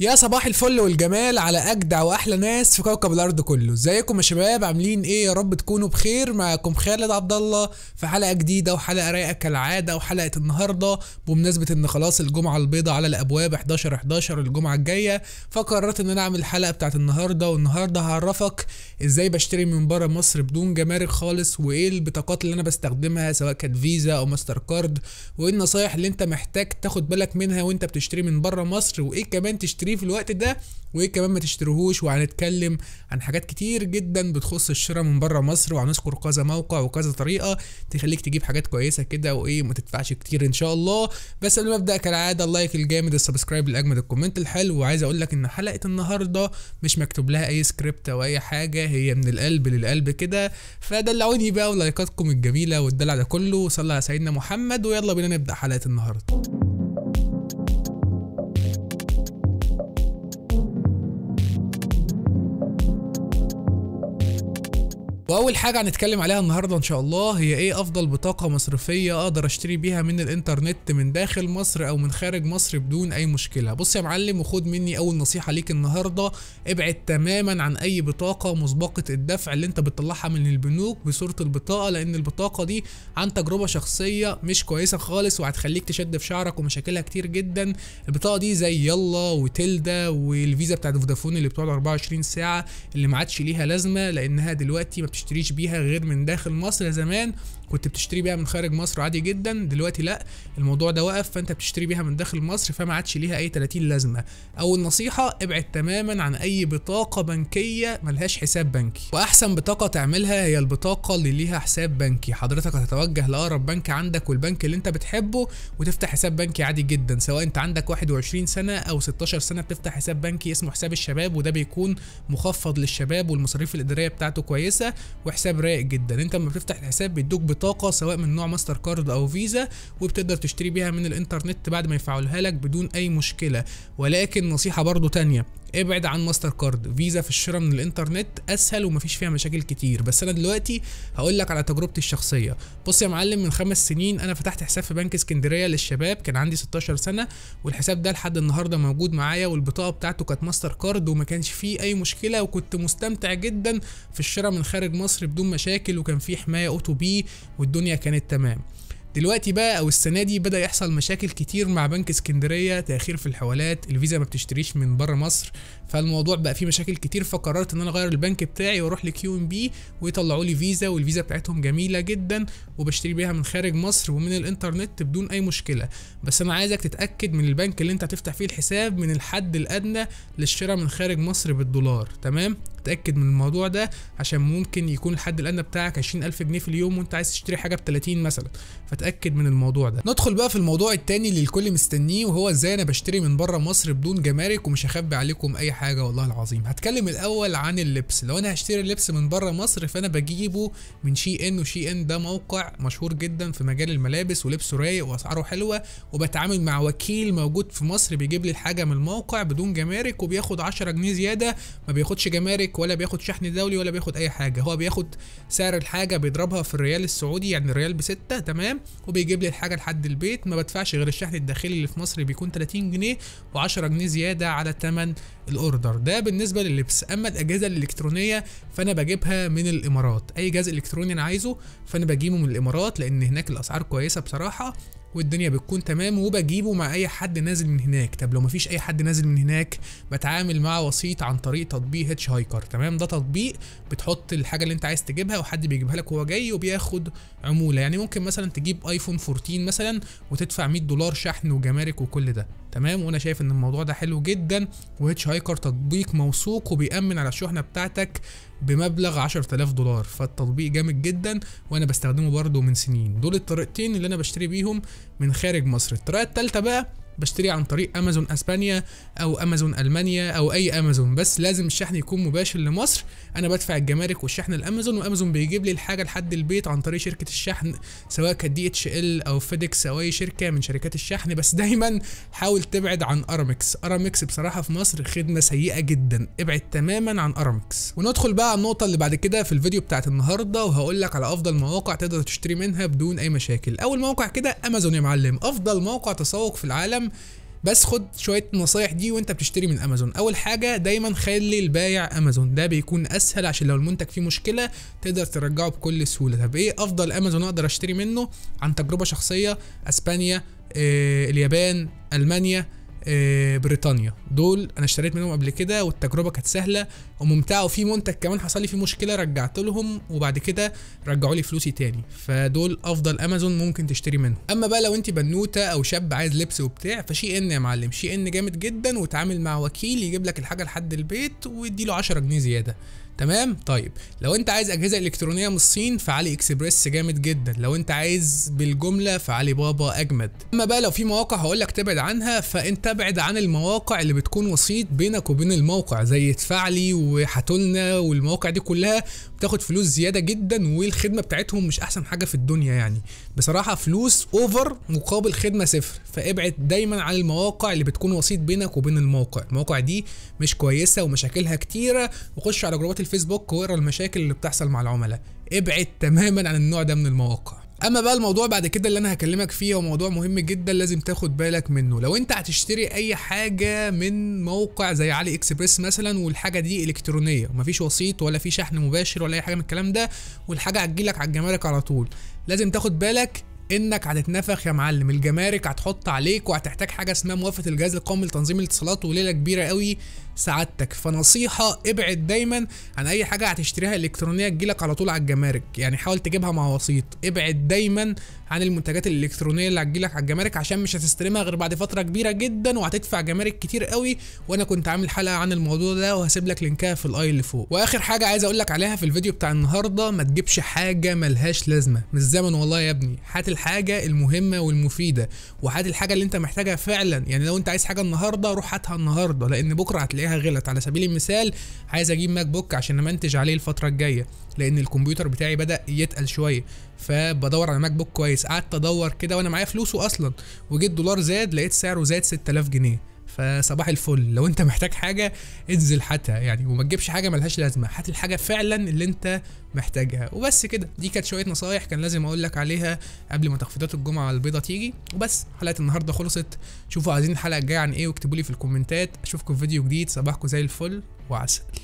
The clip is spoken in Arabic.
يا صباح الفل والجمال على اجدع واحلى ناس في كوكب الارض كله ازيكم يا شباب عاملين ايه يا رب تكونوا بخير معاكم خالد عبد الله في حلقه جديده وحلقه رايقه كالعاده وحلقه النهارده بمناسبه ان خلاص الجمعه البيضاء على الابواب 11 11 الجمعه الجايه فقررت ان انا اعمل الحلقه بتاعت النهارده والنهارده هعرفك ازاي بشتري من بره مصر بدون جمارك خالص وايه البطاقات اللي انا بستخدمها سواء كانت فيزا او ماستر كارد وايه النصايح اللي انت محتاج تاخد بالك منها وانت بتشتري من بره مصر وايه كمان تشتري تشتريه في الوقت ده وايه كمان ما تشتريهوش وهنتكلم عن حاجات كتير جدا بتخص الشراء من بره مصر وهنذكر كذا موقع وكذا طريقه تخليك تجيب حاجات كويسه كده وايه ما تدفعش كتير ان شاء الله بس قبل ما ابدا كالعاده اللايك الجامد السبسكرايب الاجمد الكومنت الحلو وعايز اقول لك ان حلقه النهارده مش مكتوب لها اي سكريبت او اي حاجه هي من القلب للقلب كده فدلعوني بقى ولايكاتكم الجميله والدلع ده كله وصلى على سيدنا محمد ويلا بينا نبدا حلقه النهارده واول حاجه هنتكلم عليها النهارده ان شاء الله هي ايه افضل بطاقه مصرفيه اقدر اشتري بيها من الانترنت من داخل مصر او من خارج مصر بدون اي مشكله بص يا معلم وخد مني اول نصيحه ليك النهارده ابعد تماما عن اي بطاقه مسبقه الدفع اللي انت بتطلعها من البنوك بصوره البطاقه لان البطاقه دي عن تجربه شخصيه مش كويسه خالص وهتخليك تشد في شعرك ومشاكلها كتير جدا البطاقه دي زي يلا وتلدا والفيزا بتاعت فودافون اللي بتقعد 24 ساعه اللي ما عادش ليها لازمه لانها دلوقتي ما بتشتريش بيها غير من داخل مصر زمان كنت بتشتري بيها من خارج مصر عادي جدا دلوقتي لا الموضوع ده وقف فانت بتشتري بيها من داخل مصر فما عادش ليها اي 30 لازمه اول نصيحه ابعد تماما عن اي بطاقه بنكيه ملهاش حساب بنكي واحسن بطاقه تعملها هي البطاقه اللي ليها حساب بنكي حضرتك هتتوجه لاقرب بنك عندك والبنك اللي انت بتحبه وتفتح حساب بنكي عادي جدا سواء انت عندك 21 سنه او 16 سنه بتفتح حساب بنكي اسمه حساب الشباب وده بيكون مخفض للشباب والمصاريف الاداريه بتاعته كويسه وحساب رايق جدا انت لما بتفتح الحساب بيدوك بطاقه سواء من نوع ماستر كارد او فيزا وبتقدر تشتري بيها من الانترنت بعد ما يفعلها لك بدون اي مشكله ولكن نصيحه برضو تانية ابعد عن ماستر كارد فيزا في الشراء من الانترنت اسهل ومفيش فيها مشاكل كتير بس انا دلوقتي هقول لك على تجربتي الشخصيه بص يا معلم من خمس سنين انا فتحت حساب في بنك اسكندريه للشباب كان عندي 16 سنه والحساب ده لحد النهارده موجود معايا والبطاقه بتاعته كانت ماستر كارد وما كانش فيه اي مشكله وكنت مستمتع جدا في الشراء من خارج مصر بدون مشاكل وكان فيه حمايه اوتو بي والدنيا كانت تمام دلوقتي بقى او السنه دي بدا يحصل مشاكل كتير مع بنك اسكندريه تاخير في الحوالات الفيزا ما بتشتريش من بره مصر فالموضوع بقى فيه مشاكل كتير فقررت ان انا اغير البنك بتاعي واروح لكيو ام بي ويطلعوا لي فيزا والفيزا بتاعتهم جميله جدا وبشتري بيها من خارج مصر ومن الانترنت بدون اي مشكله بس انا عايزك تتاكد من البنك اللي انت هتفتح فيه الحساب من الحد الادنى للشراء من خارج مصر بالدولار تمام اتاكد من الموضوع ده عشان ممكن يكون الحد الادنى بتاعك 20000 جنيه في اليوم وانت عايز تشتري حاجه ب 30 مثلا فتاكد من الموضوع ده ندخل بقى في الموضوع التاني اللي الكل مستنيه وهو ازاي انا بشتري من بره مصر بدون جمارك ومش هخبي عليكم اي حاجه والله العظيم هتكلم الاول عن اللبس لو انا هشتري لبس من بره مصر فانا بجيبه من شي ان وشي ان ده موقع مشهور جدا في مجال الملابس ولبسه رايق واسعاره حلوه وبتعامل مع وكيل موجود في مصر بيجيب لي الحاجه من الموقع بدون جمارك وبياخد 10 جنيه زياده ما بياخدش جمارك ولا بياخد شحن دولي ولا بياخد اي حاجه هو بياخد سعر الحاجه بيضربها في الريال السعودي يعني الريال بستة تمام وبيجيب لي الحاجه لحد البيت ما بدفعش غير الشحن الداخلي اللي في مصر بيكون 30 جنيه و10 جنيه زياده على ثمن الاوردر ده بالنسبه للبس اما الاجهزه الالكترونيه فانا بجيبها من الامارات اي جهاز الكتروني انا عايزه فانا بجيبه من الامارات لان هناك الاسعار كويسه بصراحه والدنيا بتكون تمام وبجيبه مع اي حد نازل من هناك طب لو مفيش اي حد نازل من هناك بتعامل مع وسيط عن طريق تطبيق هيتش هايكر تمام ده تطبيق بتحط الحاجه اللي انت عايز تجيبها وحد بيجيبها لك وهو جاي وبياخد عموله يعني ممكن مثلا تجيب ايفون 14 مثلا وتدفع 100 دولار شحن وجمارك وكل ده تمام وانا شايف ان الموضوع ده حلو جدا وهيتش هايكر تطبيق موثوق وبيأمن على الشحنه بتاعتك بمبلغ 10000 دولار فالتطبيق جامد جدا وانا بستخدمه برده من سنين دول الطريقتين اللي انا بشتري بيهم من خارج مصر الطريقه الثالثه بقى بشتري عن طريق امازون اسبانيا او امازون المانيا او اي امازون بس لازم الشحن يكون مباشر لمصر انا بدفع الجمارك والشحن لامازون وامازون بيجيب لي الحاجه لحد البيت عن طريق شركه الشحن سواء كانت دي اتش ال او فيدكس او اي شركه من شركات الشحن بس دايما حاول تبعد عن ارامكس ارامكس بصراحه في مصر خدمه سيئه جدا ابعد تماما عن ارامكس وندخل بقى على النقطه اللي بعد كده في الفيديو بتاعت النهارده وهقول لك على افضل مواقع تقدر تشتري منها بدون اي مشاكل اول موقع كده امازون يا معلم افضل موقع تسوق في العالم بس خد شويه النصايح دي وانت بتشتري من امازون اول حاجه دايما خلي البايع امازون ده بيكون اسهل عشان لو المنتج فيه مشكله تقدر ترجعه بكل سهوله طب ايه افضل امازون اقدر اشتري منه عن تجربه شخصيه اسبانيا آه، اليابان المانيا آه، بريطانيا دول انا اشتريت منهم قبل كده والتجربه كانت سهله وممتعه وفي منتج كمان حصل لي فيه مشكله رجعت لهم وبعد كده رجعوا لي فلوسي تاني فدول افضل امازون ممكن تشتري منهم اما بقى لو انت بنوته او شاب عايز لبس وبتاع فشي ان يا معلم شي ان جامد جدا وتعامل مع وكيل يجيب لك الحاجه لحد البيت ويدي له 10 جنيه زياده تمام طيب لو انت عايز اجهزه الكترونيه من الصين فعلي اكسبريس جامد جدا لو انت عايز بالجمله فعلي بابا اجمد اما بقى لو في مواقع هقول لك تبعد عنها فانت ابعد عن المواقع اللي بتكون وسيط بينك وبين الموقع زي تفعلي وحاتولنا والمواقع دي كلها بتاخد فلوس زياده جدا والخدمه بتاعتهم مش احسن حاجه في الدنيا يعني بصراحه فلوس اوفر مقابل خدمه صفر فابعد دايما عن المواقع اللي بتكون وسيط بينك وبين الموقع المواقع دي مش كويسه ومشاكلها كتيره وخش على جروبات الفيسبوك واقرا المشاكل اللي بتحصل مع العملاء ابعد تماما عن النوع ده من المواقع اما بقى الموضوع بعد كده اللي انا هكلمك فيه هو موضوع مهم جدا لازم تاخد بالك منه لو انت هتشتري اي حاجه من موقع زي علي اكسبريس مثلا والحاجه دي الكترونيه ومفيش وسيط ولا في شحن مباشر ولا اي حاجه من الكلام ده والحاجه هتجيلك على الجمارك على طول لازم تاخد بالك انك هتتنفخ يا معلم الجمارك هتحط عليك وهتحتاج حاجه اسمها موافقه الجهاز القومي لتنظيم الاتصالات وليله كبيره قوي سعادتك فنصيحه ابعد دايما عن اي حاجه هتشتريها الكترونيه تجيلك على طول على الجمارك يعني حاول تجيبها مع وسيط ابعد دايما عن المنتجات الالكترونيه اللي هتجيلك على الجمارك عشان مش هتستلمها غير بعد فتره كبيره جدا وهتدفع جمارك كتير قوي وانا كنت عامل حلقه عن الموضوع ده وهسيب لك لينكها في الاي اللي فوق واخر حاجه عايز اقول لك عليها في الفيديو بتاع النهارده ما تجيبش حاجه ملهاش لازمه مش زمن والله يا ابني هات الحاجه المهمه والمفيده وهات الحاجه اللي انت محتاجها فعلا يعني لو انت عايز حاجه النهارده روح هاتها النهارده لان بكره هتلاقيها هتلاقيها غلط على سبيل المثال عايز اجيب ماك بوك عشان امنتج عليه الفتره الجايه لان الكمبيوتر بتاعي بدا يتقل شويه فبدور على ماك بوك كويس قعدت ادور كده وانا معايا فلوسه اصلا وجيت دولار زاد لقيت سعره زاد 6000 جنيه فصباح الفل لو انت محتاج حاجه انزل هاتها يعني وما تجيبش حاجه ملهاش لازمه هات الحاجه فعلا اللي انت محتاجها وبس كده دي كانت شويه نصايح كان لازم اقول لك عليها قبل ما تخفيضات الجمعه البيضه تيجي وبس حلقه النهارده خلصت شوفوا عايزين الحلقه الجايه عن ايه واكتبوا لي في الكومنتات اشوفكم في فيديو جديد صباحكم زي الفل وعسل